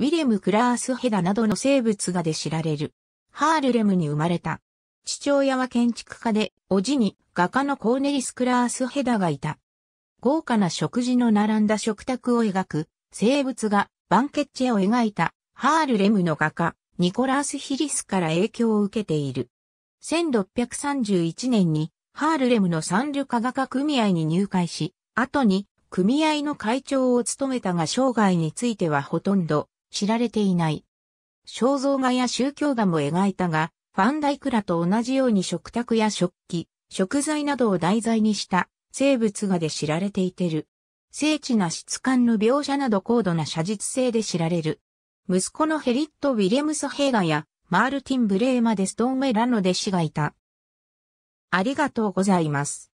ウィレム・クラースヘダなどの生物画で知られる。ハールレムに生まれた。父親は建築家で、おじに画家のコーネリス・クラースヘダがいた。豪華な食事の並んだ食卓を描く、生物画、バンケッチェを描いた、ハールレムの画家、ニコラース・ヒリスから影響を受けている。1631年に、ハールレムの三流科画家組合に入会し、後に組合の会長を務めたが生涯についてはほとんど知られていない。肖像画や宗教画も描いたが、ファンダイクラと同じように食卓や食器、食材などを題材にした生物画で知られていてる。精緻な質感の描写など高度な写実性で知られる。息子のヘリット・ウィレムス・ヘイガやマールティン・ブレーマ・デストン・ウェラの弟子がいた。ありがとうございます。